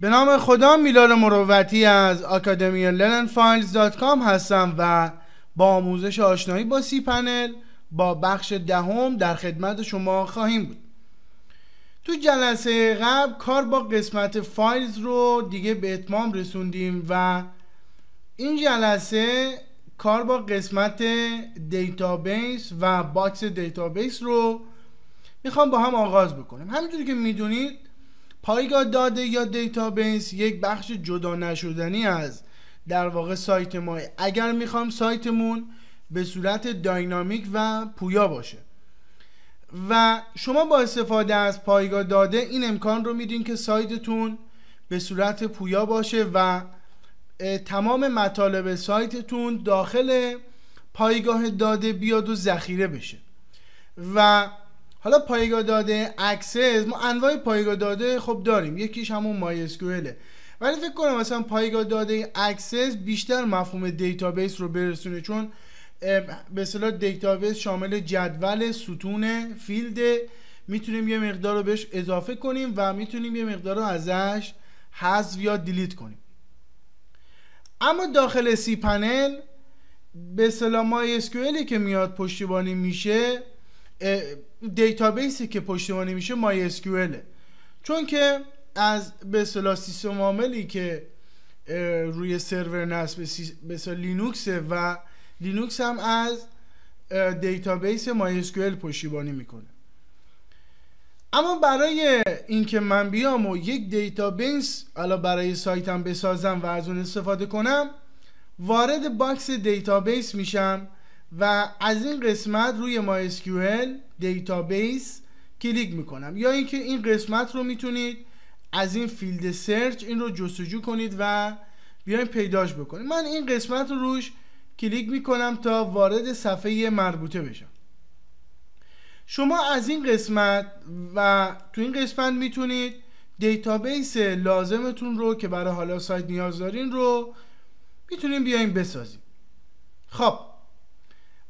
به نام خدا میلاد مروتی از اکادمی لرنفایلز دات هستم و با آموزش آشنایی با سی پنل با بخش دهم در خدمت شما خواهیم بود تو جلسه قبل کار با قسمت فایلز رو دیگه به اتمام رسوندیم و این جلسه کار با قسمت دیتابیس و باکس دیتابیس رو میخوام با هم آغاز بکنیم همینجوری که میدونید پایگاه داده یا دیتابیس یک بخش جدا نشدنی از در واقع سایت ما اگر میخوام سایتمون به صورت داینامیک و پویا باشه و شما با استفاده از پایگاه داده این امکان رو میدین که سایتتون به صورت پویا باشه و تمام مطالب سایتتون داخل پایگاه داده بیاد و ذخیره بشه و حالا پایگاه داده اکسس ما انواع پایگاه داده خب داریم یکیش همون مای ولی فکر کنم مثلا پایگاه داده اکسس بیشتر مفهوم دیتابیس رو برسونه چون به اصطلاح دیتابیس شامل جدول ستون فیلد میتونیم یه مقدار رو بهش اضافه کنیم و میتونیم یه مقدار رو ازش حذف یا دیلیت کنیم اما داخل سی پنل به اصطلاح مای که میاد پشتیبانی میشه دیتابیسی که پشتیبانی میشه مای چون که از به اصطلاح سیستم عاملی که روی سرور نصب به لینوکس و لینوکس هم از دیتابیس مای پشتیبانی میکنه اما برای اینکه من بیام و یک دیتابیس حالا برای سایتم بسازم و از اون استفاده کنم وارد باکس دیتابیس میشم و از این قسمت روی MySQL دیتابیس کلیک میکنم یا اینکه این قسمت رو میتونید از این فیلد سرچ این رو جستجو کنید و بیاین پیداش بکنید من این قسمت رو روش کلیک میکنم تا وارد صفحه مربوطه بشم شما از این قسمت و تو این قسمت میتونید دیتابیس لازمتون رو که برای حالا سایت نیاز دارین رو میتونیم بیایم بسازیم خب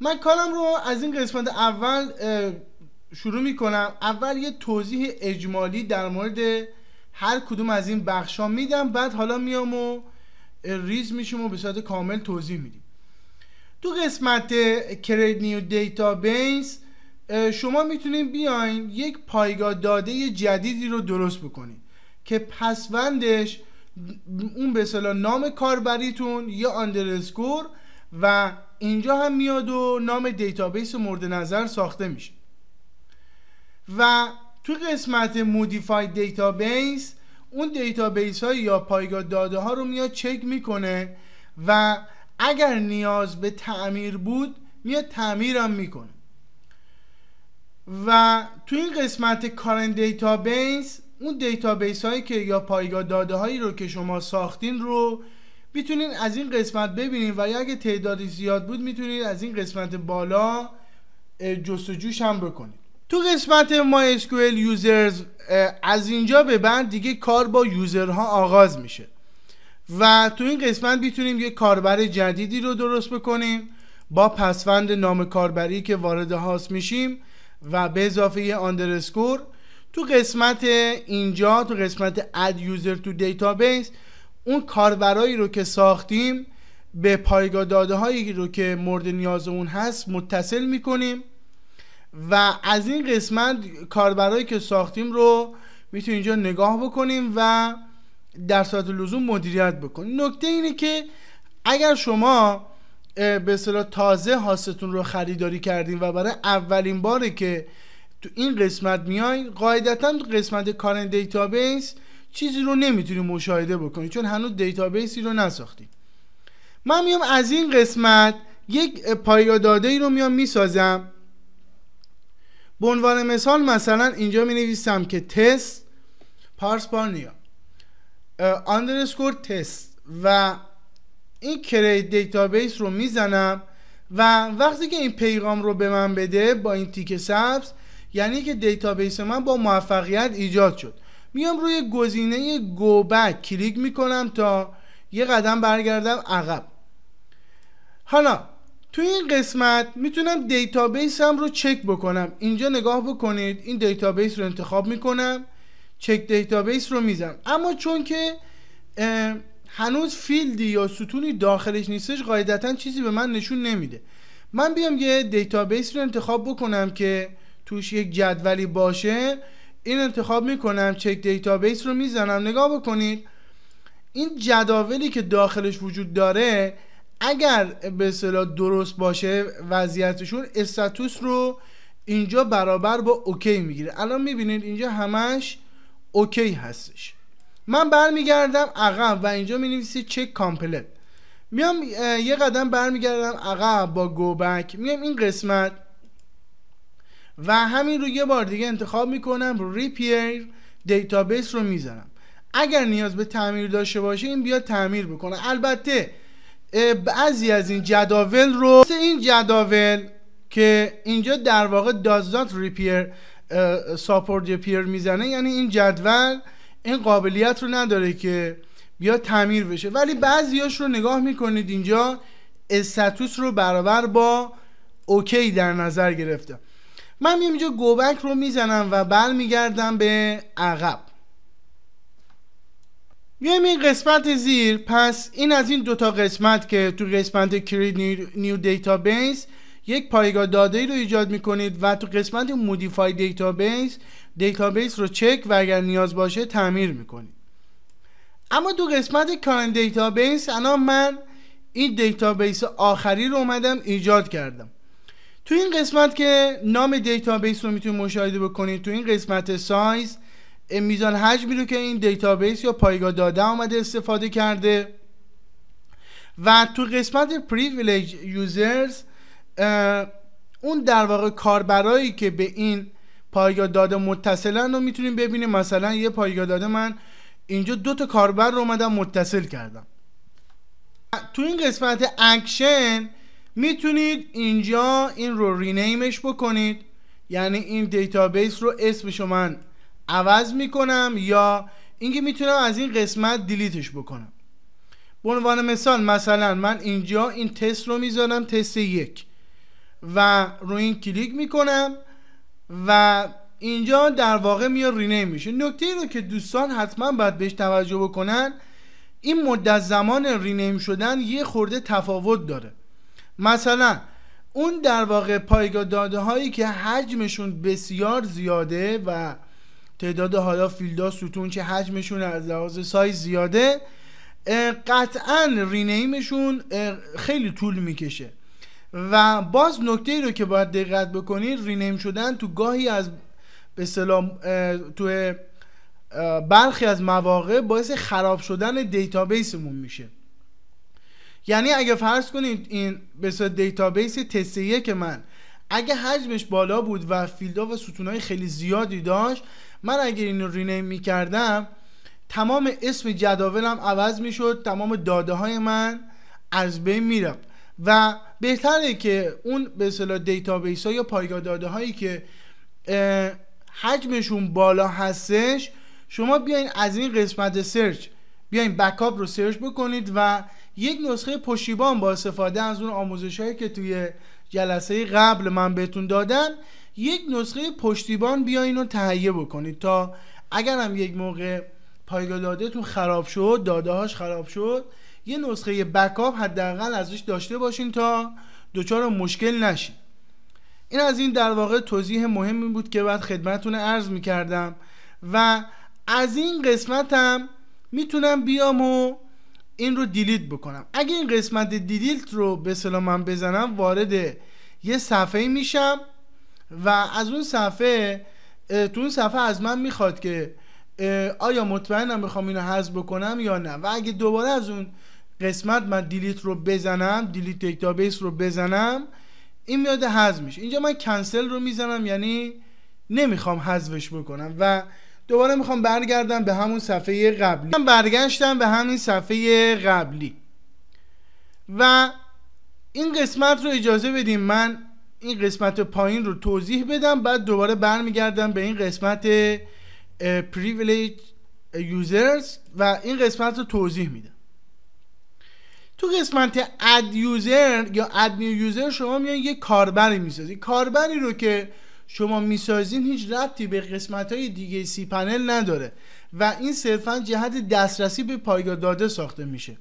من کارم رو از این قسمت اول شروع میکنم اول یه توضیح اجمالی در مورد هر کدوم از این بخشا میدم بعد حالا میام و ریز میشیم و به صورت کامل توضیح میدیم تو قسمت کرید نیو بینز شما میتونید بیاین یک پایگاه داده جدیدی رو درست بکنید که پسوندش اون به نام کاربریتون یا اندرسکور و اینجا هم میاد و نام دیتابیس مورد نظر ساخته میشه و تو قسمت مودیفای دیتابیس اون دیتابیس های یا پایگاه داده ها رو میاد چک میکنه و اگر نیاز به تعمیر بود میاد تعمیرم میکنه و تو این قسمت کارن دیتابیس اون دیتابیس هایی که یا پایگاه داده هایی رو که شما ساختین رو میتونید از این قسمت ببینین و یا اگه تعدادی زیاد بود میتونید از این قسمت بالا جستجوش هم بکنید تو قسمت MySQL Users از اینجا به بعد دیگه کار با یوزرها آغاز میشه و تو این قسمت میتونیم یه کاربر جدیدی رو درست بکنیم با پسوند نام کاربری که وارد هاست میشیم و به اضافه یه آندرسکور تو قسمت اینجا تو قسمت add user to database اون کاربرایی رو که ساختیم به پایگاه داده هایی رو که مورد نیاز اون هست متصل میکنیم و از این قسمت کاربرایی که ساختیم رو میتونیم اینجا نگاه بکنیم و در صورت لزوم مدیریت بکنیم نکته اینه که اگر شما به اصطلاح تازه هاستتون رو خریداری کردیم و برای اولین باره که تو این قسمت میای قاعدتا قسمت کارن دیتابیس چیزی رو نمیتونی مشاهده بکنی چون هنوز دیتابیسی رو نساختی من میام از این قسمت یک پایاداده ای رو میام میسازم به عنوان مثال مثلا اینجا می که تست پارس پارنیا اندرسکور تست و این کریت دیتابیس رو میزنم و وقتی که این پیغام رو به من بده با این تیک سبز یعنی که دیتابیس من با موفقیت ایجاد شد میام روی گزینه گوبک کلیک میکنم تا یه قدم برگردم عقب حالا توی این قسمت میتونم دیتابیس هم رو چک بکنم اینجا نگاه بکنید این دیتابیس رو انتخاب میکنم چک دیتابیس رو میزنم اما چون که هنوز فیلدی یا ستونی داخلش نیستش قاعدتا چیزی به من نشون نمیده من بیام یه دیتابیس رو انتخاب بکنم که توش یک جدولی باشه این انتخاب میکنم چک دیتابیس رو میزنم نگاه بکنید این جداولی که داخلش وجود داره اگر به صلاح درست باشه وضعیتشون استاتوس رو اینجا برابر با اوکی میگیره الان میبینید اینجا همش اوکی هستش من برمیگردم عقب و اینجا مینویسی چک کامپلت میام یه قدم برمیگردم عقب با گوبک میام این قسمت و همین رو یه بار دیگه انتخاب میکنم ریپیر دیتابیس رو میزنم اگر نیاز به تعمیر داشته باشه این بیاد تعمیر بکنه البته بعضی از این جداول رو این جداول که اینجا در واقع دازدات ریپیر ساپورت پیر میزنه یعنی این جدول این قابلیت رو نداره که بیا تعمیر بشه ولی بعضیاش رو نگاه میکنید اینجا استاتوس رو برابر با اوکی در نظر گرفتم من میام اینجا گوبک رو میزنم و بل میگردم به عقب یه این قسمت زیر پس این از این دوتا قسمت که تو قسمت کرید نیو database یک پایگاه داده ای رو ایجاد میکنید و تو قسمت مودیفای دیتابیس دیتابیس رو چک و اگر نیاز باشه تعمیر میکنید اما تو قسمت کارن دیتابیس الان من این دیتابیس آخری رو اومدم ایجاد کردم تو این قسمت که نام دیتابیس رو میتونید مشاهده بکنید تو این قسمت سایز میزان حجمی رو که این دیتابیس یا پایگاه داده آمده استفاده کرده و تو قسمت پریویلیج یوزرز اون در واقع کاربرایی که به این پایگاه داده متصلن رو میتونیم ببینیم مثلا یه پایگاه داده من اینجا دو تا کاربر رو اومدم متصل کردم تو این قسمت اکشن میتونید اینجا این رو رینیمش بکنید یعنی این دیتابیس رو اسمشو من عوض میکنم یا اینکه میتونم از این قسمت دیلیتش بکنم به عنوان مثال مثلا من اینجا این تست رو میذارم تست یک و رو این کلیک میکنم و اینجا در واقع میاد رینیم میشه نکته ای رو که دوستان حتما باید بهش توجه بکنن این مدت زمان رینیم شدن یه خورده تفاوت داره مثلا اون در واقع پایگاه داده هایی که حجمشون بسیار زیاده و تعداد حالا فیلدا ستون که حجمشون از لحاظ سایز زیاده قطعا رینیمشون خیلی طول میکشه و باز نکته ای رو که باید دقت بکنید رینیم شدن تو گاهی از به تو برخی از مواقع باعث خراب شدن دیتابیسمون میشه یعنی اگه فرض کنید این به دیتابیس تستیه که من اگه حجمش بالا بود و فیلدا و ستونهای خیلی زیادی داشت من اگه این رینیم میکردم تمام اسم جداولم عوض میشد تمام داده های من از بین میرفت و بهتره که اون به اصطلاح دیتابیس ها یا پایگاه داده هایی که حجمشون بالا هستش شما بیاین از این قسمت سرچ بیاین بکاپ رو سرچ بکنید و یک نسخه پشتیبان با استفاده از اون آموزش هایی که توی جلسه قبل من بهتون دادم یک نسخه پشتیبان بیاین رو تهیه بکنید تا اگر هم یک موقع پایگاه تو خراب شد داده هاش خراب شد یه نسخه بکاپ حداقل ازش داشته باشین تا دچار مشکل نشین این از این در واقع توضیح مهمی بود که بعد خدمتتون عرض میکردم و از این قسمتم میتونم بیام و این رو دیلیت بکنم اگه این قسمت دیلیت رو به سلام من بزنم وارد یه صفحه میشم و از اون صفحه تو اون صفحه از من میخواد که آیا مطمئنم میخوام اینو حذف بکنم یا نه و اگه دوباره از اون قسمت من دیلیت رو بزنم دیلیت دیتابیس رو بزنم این میاد حذف میشه اینجا من کنسل رو میزنم یعنی نمیخوام حذفش بکنم و دوباره میخوام برگردم به همون صفحه قبلی من برگشتم به همین صفحه قبلی و این قسمت رو اجازه بدیم من این قسمت پایین رو توضیح بدم بعد دوباره برمیگردم به این قسمت پریویلیت یوزرز و این قسمت رو توضیح میدم تو قسمت add user یا اد New یوزر شما میان یه کاربری میسازی کاربری رو که شما میسازین هیچ ربطی به قسمت های دیگه سی پنل نداره و این صرفا جهت دسترسی به پایگاه داده ساخته میشه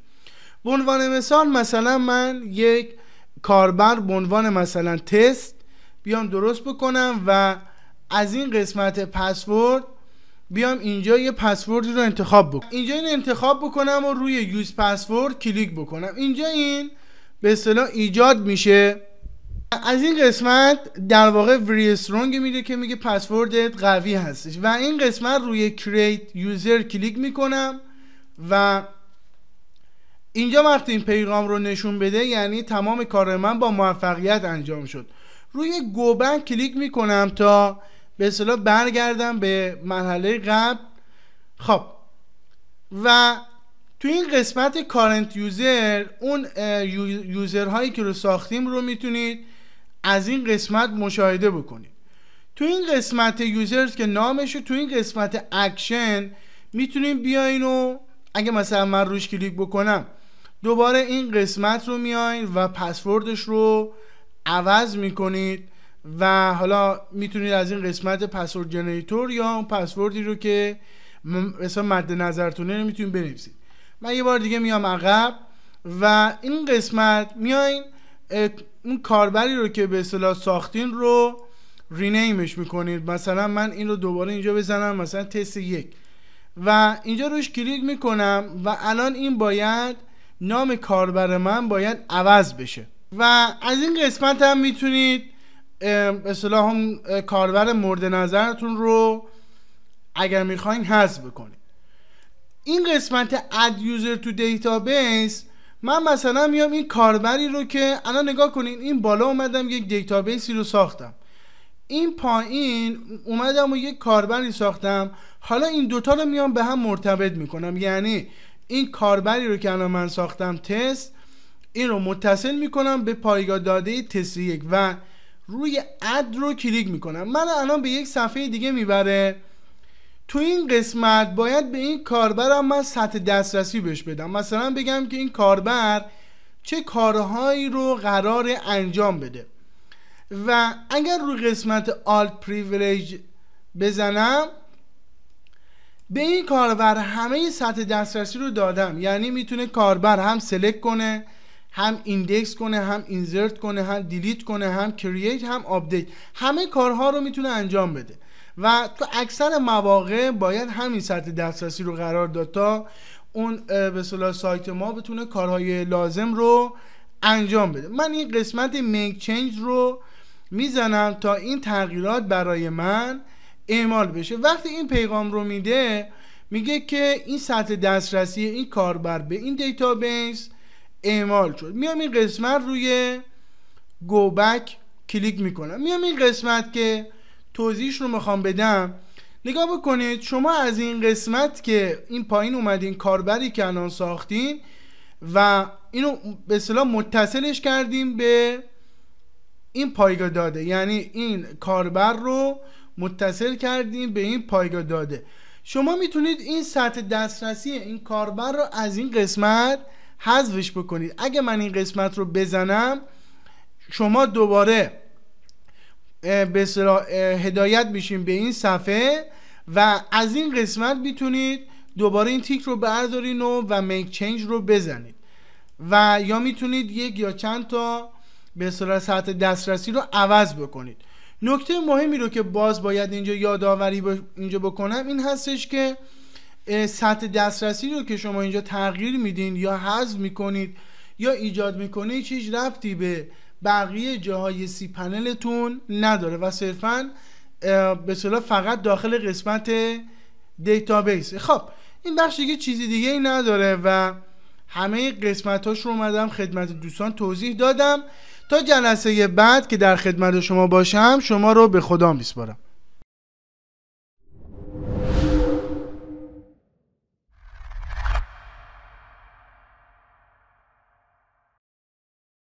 به عنوان مثال مثلا من یک کاربر به عنوان مثلا تست بیام درست بکنم و از این قسمت پسورد بیام اینجا یه پسوردی رو انتخاب بکنم اینجا این انتخاب بکنم و روی یوز پسورد کلیک بکنم اینجا این به اصطلاح ایجاد میشه از این قسمت در واقع وری استرونگ میده که میگه پسوردت قوی هستش و این قسمت روی create یوزر کلیک میکنم و اینجا وقتی این پیغام رو نشون بده یعنی تمام کار من با موفقیت انجام شد روی گوبن کلیک میکنم تا به اصطلاح برگردم به مرحله قبل خب و تو این قسمت کارنت یوزر اون یوزر هایی که رو ساختیم رو میتونید از این قسمت مشاهده بکنید تو این قسمت یوزرز که نامشو تو این قسمت اکشن میتونیم بیاین و اگه مثلا من روش کلیک بکنم دوباره این قسمت رو میاین و پسوردش رو عوض میکنید و حالا میتونید از این قسمت پسورد جنریتور یا اون پسوردی رو که مثلا مد نظرتونه رو میتونید بنویسید من یه بار دیگه میام عقب و این قسمت میاین اون کاربری رو که به اصطلاح ساختین رو رینیمش میکنید مثلا من این رو دوباره اینجا بزنم مثلا تست یک و اینجا روش کلیک میکنم و الان این باید نام کاربر من باید عوض بشه و از این قسمت هم میتونید اصطلاح هم کاربر مورد نظرتون رو اگر میخواین حذف بکنید این قسمت Add User to Database من مثلا میام این کاربری رو که الان نگاه کنین این بالا اومدم یک دیتابیسی رو ساختم این پایین اومدم و یک کاربری ساختم حالا این دوتا رو میام به هم مرتبط میکنم یعنی این کاربری رو که الان من ساختم تست این رو متصل میکنم به پایگاه داده تست یک و روی اد رو کلیک میکنم من الان به یک صفحه دیگه میبره تو این قسمت باید به این کاربرم من سطح دسترسی بهش بدم مثلا بگم که این کاربر چه کارهایی رو قرار انجام بده و اگر رو قسمت alt privilege بزنم به این کاربر همه سطح دسترسی رو دادم یعنی میتونه کاربر هم سلکت کنه هم ایندکس کنه هم اینزرت کنه هم دیلیت کنه هم کرییت هم آپدیت همه کارها رو میتونه انجام بده و تو اکثر مواقع باید همین سطح دسترسی رو قرار داد تا اون به صلاح سایت ما بتونه کارهای لازم رو انجام بده من این قسمت میک چنج رو میزنم تا این تغییرات برای من اعمال بشه وقتی این پیغام رو میده میگه که این سطح دسترسی این کاربر به این دیتابیس اعمال شد میام این قسمت روی گوبک کلیک میکنم میام این قسمت که توضیحش رو میخوام بدم نگاه بکنید شما از این قسمت که این پایین اومدین کاربری که الان ساختین و اینو به اصطلاح متصلش کردیم به این پایگاه داده یعنی این کاربر رو متصل کردیم به این پایگاه داده شما میتونید این سطح دسترسی این کاربر رو از این قسمت حذفش بکنید اگه من این قسمت رو بزنم شما دوباره به هدایت میشیم به این صفحه و از این قسمت میتونید دوباره این تیک رو بردارین و و میک چنج رو بزنید و یا میتونید یک یا چند تا به سطح دسترسی رو عوض بکنید نکته مهمی رو که باز باید اینجا یادآوری اینجا بکنم این هستش که سطح دسترسی رو که شما اینجا تغییر میدین یا حذف میکنید یا ایجاد میکنید هیچ رفتی به بقیه جاهای سی پنلتون نداره و صرفا به صلاح فقط داخل قسمت دیتابیس خب این بخش دیگه چیزی دیگه ای نداره و همه قسمت هاش رو اومدم خدمت دوستان توضیح دادم تا جلسه بعد که در خدمت شما باشم شما رو به خدا میسپارم